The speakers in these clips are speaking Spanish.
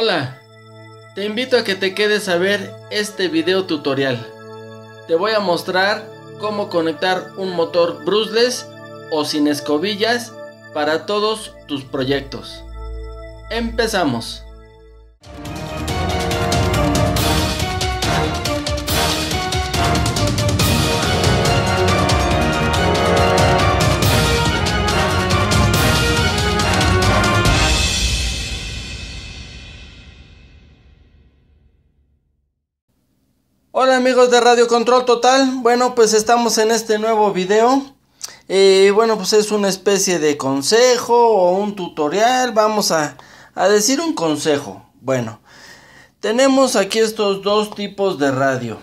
Hola, te invito a que te quedes a ver este video tutorial. Te voy a mostrar cómo conectar un motor brushless o sin escobillas para todos tus proyectos. Empezamos. Hola amigos de Radio Control Total, bueno pues estamos en este nuevo video. Y eh, bueno pues es una especie de consejo o un tutorial, vamos a, a decir un consejo. Bueno, tenemos aquí estos dos tipos de radio.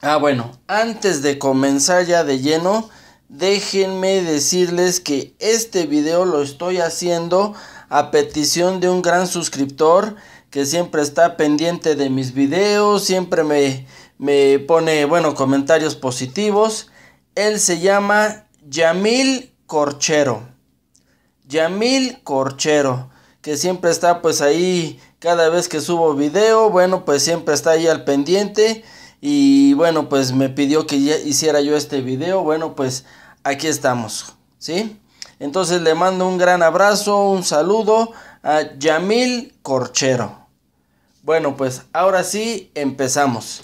Ah bueno, antes de comenzar ya de lleno, déjenme decirles que este video lo estoy haciendo a petición de un gran suscriptor que siempre está pendiente de mis videos, siempre me, pone, bueno, comentarios positivos. Él se llama Yamil Corchero. Yamil Corchero, que siempre está pues ahí cada vez que subo video, bueno, pues siempre está ahí al pendiente y bueno, pues me pidió que hiciera yo este video, bueno, pues aquí estamos, ¿sí? Entonces le mando un gran abrazo, un saludo a Yamil Corchero. Bueno, pues ahora sí empezamos.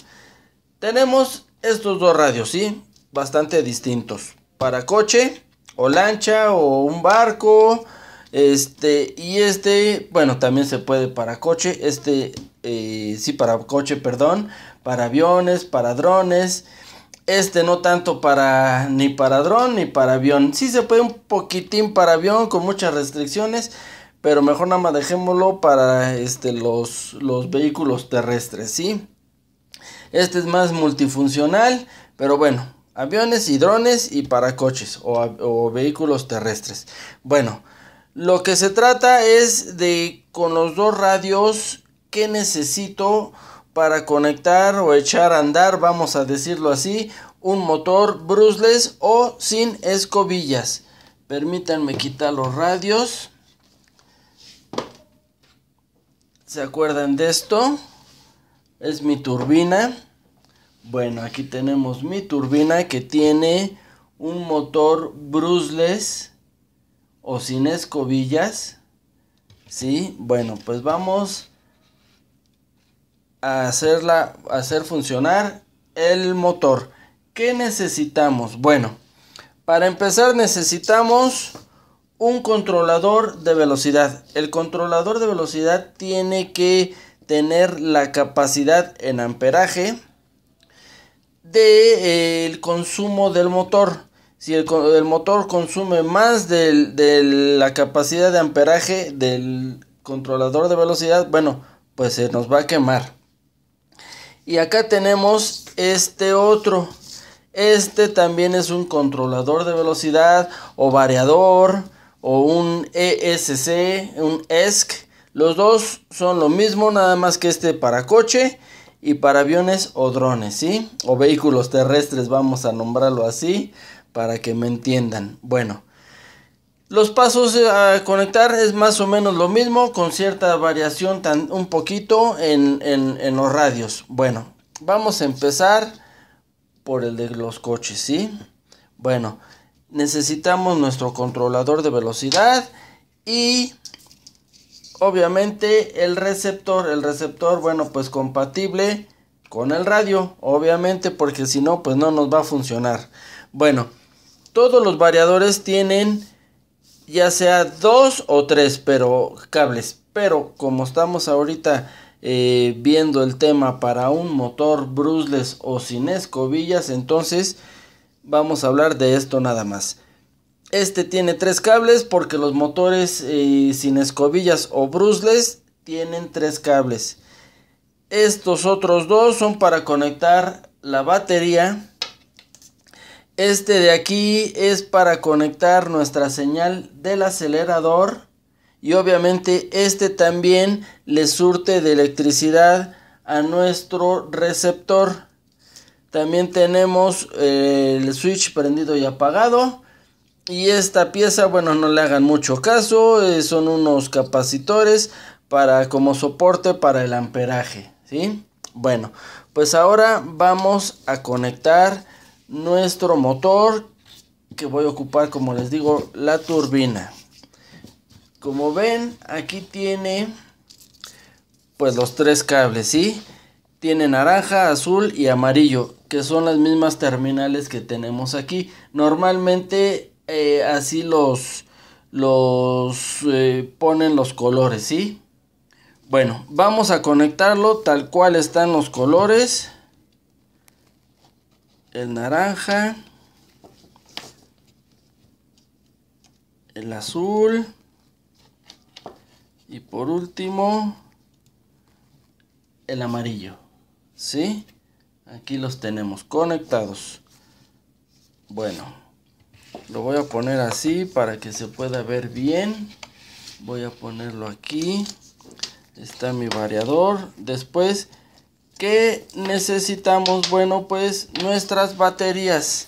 Tenemos estos dos radios, ¿sí? Bastante distintos. Para coche o lancha o un barco. Este y este, bueno, también se puede para coche. Este, eh, sí, para coche, perdón. Para aviones, para drones. Este no tanto para ni para dron ni para avión. Sí se puede un poquitín para avión con muchas restricciones pero mejor nada más dejémoslo para este, los, vehículos terrestres, ¿sí? Este es más multifuncional, pero bueno, aviones y drones y para coches o, vehículos terrestres. Bueno, lo que se trata es de con los dos radios que necesito para conectar o echar a andar, vamos a decirlo así, un motor brushless o sin escobillas. Permítanme quitar los radios. ¿Se acuerdan de esto? Es mi turbina. Bueno, aquí tenemos mi turbina que tiene un motor brushless o sin escobillas. ¿Sí? Bueno, pues vamos a hacerla a hacer funcionar el motor. ¿Qué necesitamos? Bueno, para empezar necesitamos un controlador de velocidad. El controlador de velocidad tiene que tener la capacidad en amperaje del de, eh, consumo del motor. Si el, motor consume más de, de la capacidad de amperaje del controlador de velocidad, bueno, pues se nos va a quemar. Y acá tenemos este otro. Este también es un controlador de velocidad o variador o un ESC, un ESC. Los dos son lo mismo, nada más que este para coche y para aviones o drones, ¿sí? O vehículos terrestres, vamos a nombrarlo así, para que me entiendan. Bueno, los pasos a conectar es más o menos lo mismo, con cierta variación tan, un poquito en, en los radios. Bueno, vamos a empezar por el de los coches, ¿sí? Bueno, necesitamos nuestro controlador de velocidad y obviamente el receptor, el receptor bueno pues compatible con el radio, obviamente porque si no pues no nos va a funcionar. Bueno, todos los variadores tienen ya sea dos o tres pero cables, pero como estamos ahorita eh, viendo el tema para un motor brushless o sin escobillas, entonces vamos a hablar de esto nada más. Este tiene tres cables porque los motores eh, sin escobillas o brusles tienen tres cables. Estos otros dos son para conectar la batería. Este de aquí es para conectar nuestra señal del acelerador. Y obviamente este también le surte de electricidad a nuestro receptor. También tenemos eh, el switch prendido y apagado. Y esta pieza, bueno, no le hagan mucho caso. Eh, son unos capacitores para como soporte para el amperaje. ¿sí? Bueno, pues ahora vamos a conectar nuestro motor que voy a ocupar, como les digo, la turbina. Como ven, aquí tiene pues los tres cables, ¿sí? Tiene naranja, azul y amarillo que son las mismas terminales que tenemos aquí. Normalmente eh, así los, los eh, ponen los colores, ¿sí? Bueno, vamos a conectarlo tal cual están los colores. El naranja. El azul. Y por último, el amarillo, ¿sí? Aquí los tenemos conectados. Bueno, lo voy a poner así para que se pueda ver bien. Voy a ponerlo aquí. Está mi variador. Después, ¿qué necesitamos? Bueno, pues nuestras baterías.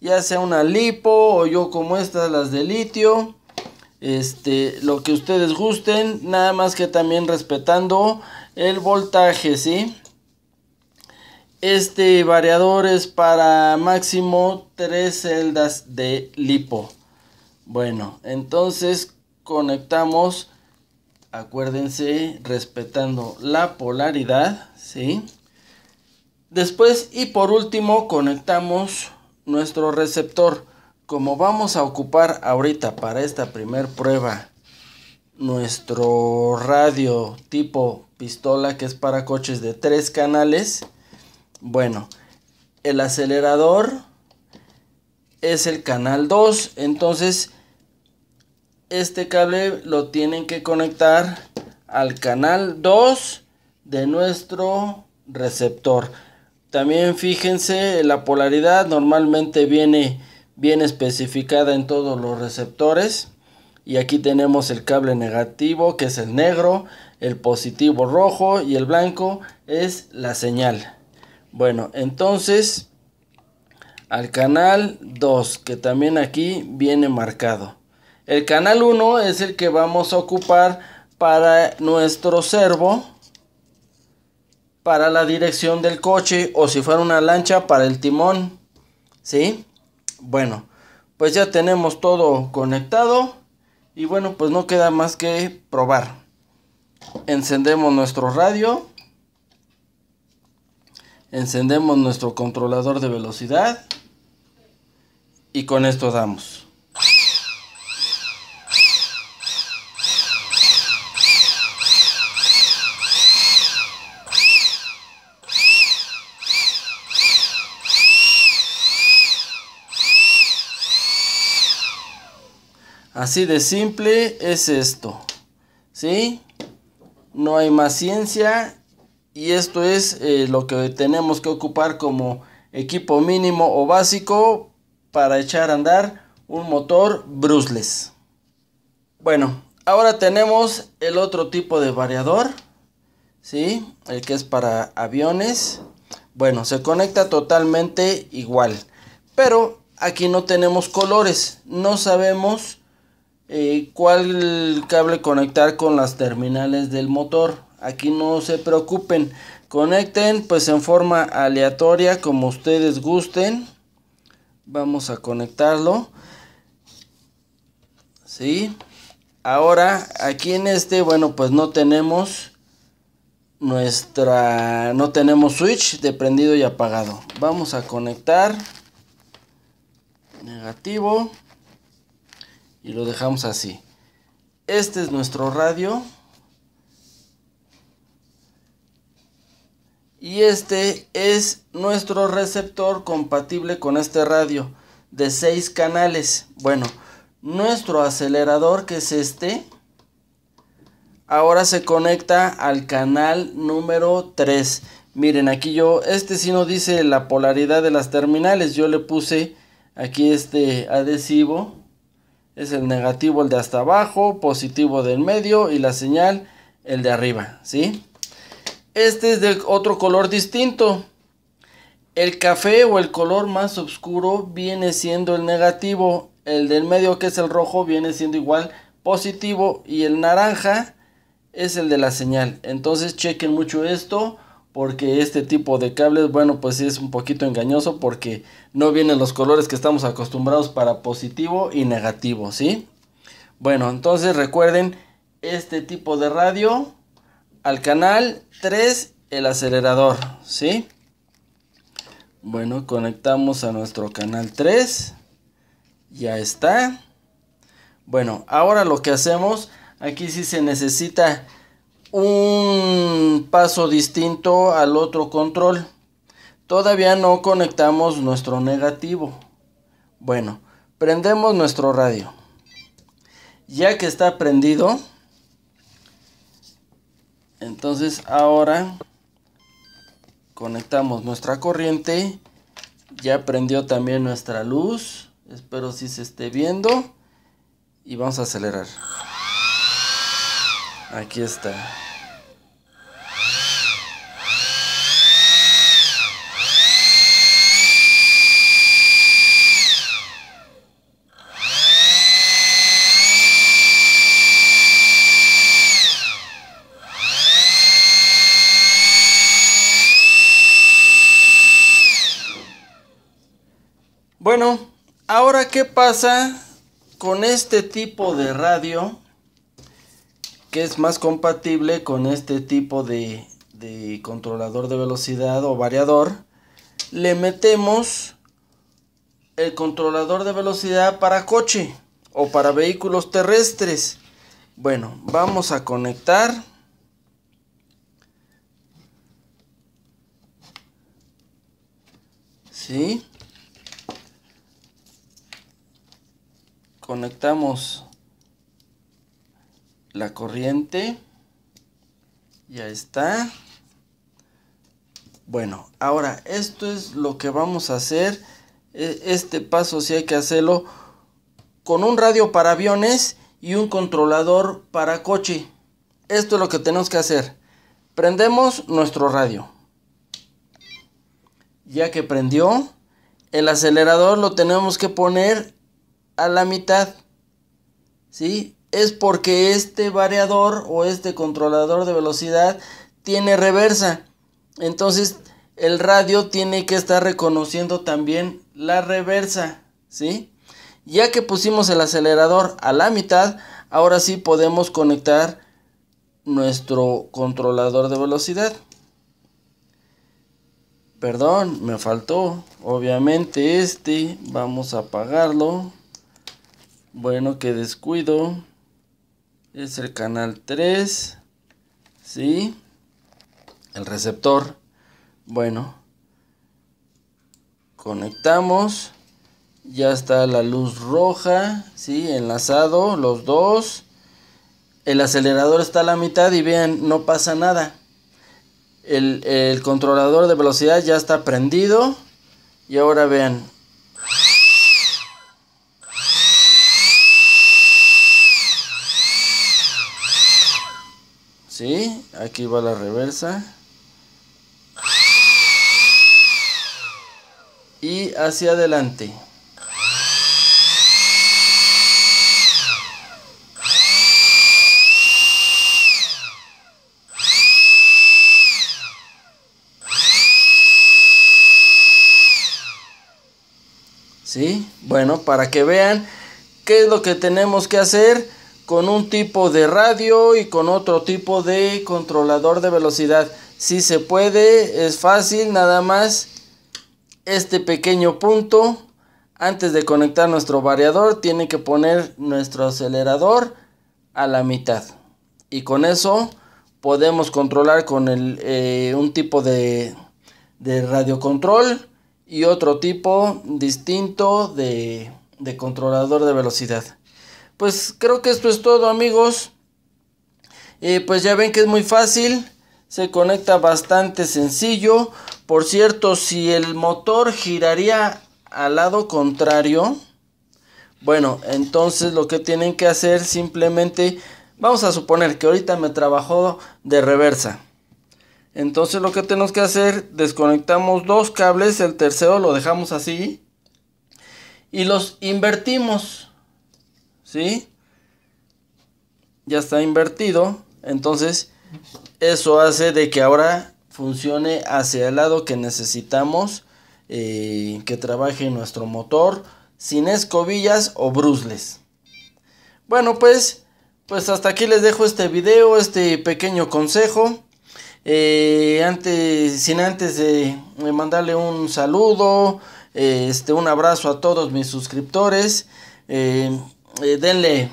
Ya sea una lipo o yo como estas, las de litio. Este, lo que ustedes gusten. Nada más que también respetando el voltaje, ¿sí? sí este variador es para máximo tres celdas de lipo. Bueno, entonces conectamos, acuérdense, respetando la polaridad, ¿sí? Después y por último conectamos nuestro receptor. Como vamos a ocupar ahorita para esta primer prueba nuestro radio tipo pistola que es para coches de tres canales, bueno, el acelerador es el canal 2, entonces este cable lo tienen que conectar al canal 2 de nuestro receptor. También fíjense la polaridad, normalmente viene bien especificada en todos los receptores. Y aquí tenemos el cable negativo que es el negro, el positivo rojo y el blanco es la señal. Bueno, entonces al canal 2, que también aquí viene marcado. El canal 1 es el que vamos a ocupar para nuestro servo, para la dirección del coche o si fuera una lancha para el timón. ¿Sí? Bueno, pues ya tenemos todo conectado y bueno, pues no queda más que probar. Encendemos nuestro radio encendemos nuestro controlador de velocidad y con esto damos. Así de simple es esto. ¿Sí? No hay más ciencia y esto es eh, lo que tenemos que ocupar como equipo mínimo o básico para echar a andar un motor brushless. Bueno, ahora tenemos el otro tipo de variador, ¿sí? El que es para aviones. Bueno, se conecta totalmente igual, pero aquí no tenemos colores, no sabemos eh, cuál cable conectar con las terminales del motor aquí no se preocupen. Conecten pues en forma aleatoria como ustedes gusten. Vamos a conectarlo. ¿Sí? Ahora aquí en este, bueno pues no tenemos nuestra, no tenemos switch de prendido y apagado. Vamos a conectar. Negativo. Y lo dejamos así. Este es nuestro radio. y este es nuestro receptor compatible con este radio de 6 canales. Bueno, nuestro acelerador que es este ahora se conecta al canal número 3. Miren, aquí yo, este si no dice la polaridad de las terminales. Yo le puse aquí este adhesivo. Es el negativo, el de hasta abajo, positivo del medio y la señal, el de arriba, ¿sí? Este es de otro color distinto. El café o el color más oscuro viene siendo el negativo. El del medio que es el rojo viene siendo igual positivo. Y el naranja es el de la señal. Entonces chequen mucho esto porque este tipo de cables, bueno, pues es un poquito engañoso porque no vienen los colores que estamos acostumbrados para positivo y negativo, ¿sí? Bueno, entonces recuerden, este tipo de radio al canal 3 el acelerador, ¿sí? Bueno, conectamos a nuestro canal 3. Ya está. Bueno, ahora lo que hacemos, aquí si se necesita un paso distinto al otro control. Todavía no conectamos nuestro negativo. Bueno, prendemos nuestro radio. Ya que está prendido, entonces ahora conectamos nuestra corriente ya prendió también nuestra luz espero si se esté viendo y vamos a acelerar aquí está qué pasa con este tipo de radio que es más compatible con este tipo de, de controlador de velocidad o variador? Le metemos el controlador de velocidad para coche o para vehículos terrestres. Bueno, vamos a conectar. ¿Sí? conectamos la corriente. Ya está. Bueno, ahora esto es lo que vamos a hacer. E, este paso si sí hay que hacerlo con un radio para aviones y un controlador para coche. Esto es lo que tenemos que hacer. Prendemos nuestro radio. Ya que prendió, el acelerador lo tenemos que poner a la mitad. ¿Sí? Es porque este variador o este controlador de velocidad tiene reversa. Entonces el radio tiene que estar reconociendo también la reversa. ¿Sí? Ya que pusimos el acelerador a la mitad, ahora sí podemos conectar nuestro controlador de velocidad. Perdón, me faltó. Obviamente este. Vamos a apagarlo. Bueno, que descuido. Es el canal 3. ¿Sí? El receptor. Bueno. Conectamos. Ya está la luz roja. ¿Sí? Enlazado los dos. El acelerador está a la mitad y vean, no pasa nada. El, el controlador de velocidad ya está prendido. Y ahora vean, Aquí va la reversa. Y hacia adelante. ¿Sí? Bueno, para que vean qué es lo que tenemos que hacer con un tipo de radio y con otro tipo de controlador de velocidad. Si se puede, es fácil, nada más este pequeño punto antes de conectar nuestro variador tiene que poner nuestro acelerador a la mitad y con eso podemos controlar con eh, un tipo de, de radiocontrol y otro tipo distinto de controlador de velocidad pues creo que esto es todo amigos. Eh, pues ya ven que es muy fácil. Se conecta bastante sencillo. Por cierto, si el motor giraría al lado contrario. Bueno, entonces lo que tienen que hacer simplemente. Vamos a suponer que ahorita me trabajó de reversa. Entonces lo que tenemos que hacer, desconectamos dos cables, el tercero lo dejamos así y los invertimos. ¿sí? Ya está invertido, entonces eso hace de que ahora funcione hacia el lado que necesitamos eh, que trabaje nuestro motor sin escobillas o brusles. Bueno, pues, pues hasta aquí les dejo este video, este pequeño consejo. Eh, antes, sin antes de, mandarle un saludo, eh, este, un abrazo a todos mis suscriptores. Eh, denle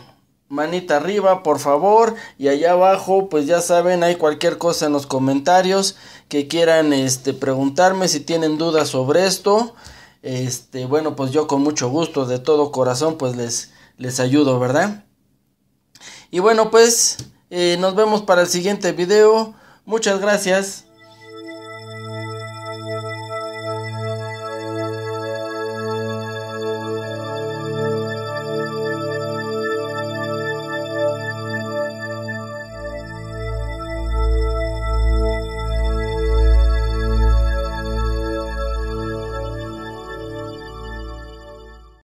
manita arriba, por favor. Y allá abajo, pues ya saben, hay cualquier cosa en los comentarios que quieran este, preguntarme si tienen dudas sobre esto. Este, bueno, pues yo con mucho gusto, de todo corazón, pues les, les ayudo, ¿verdad? Y bueno, pues eh, nos vemos para el siguiente video. Muchas gracias.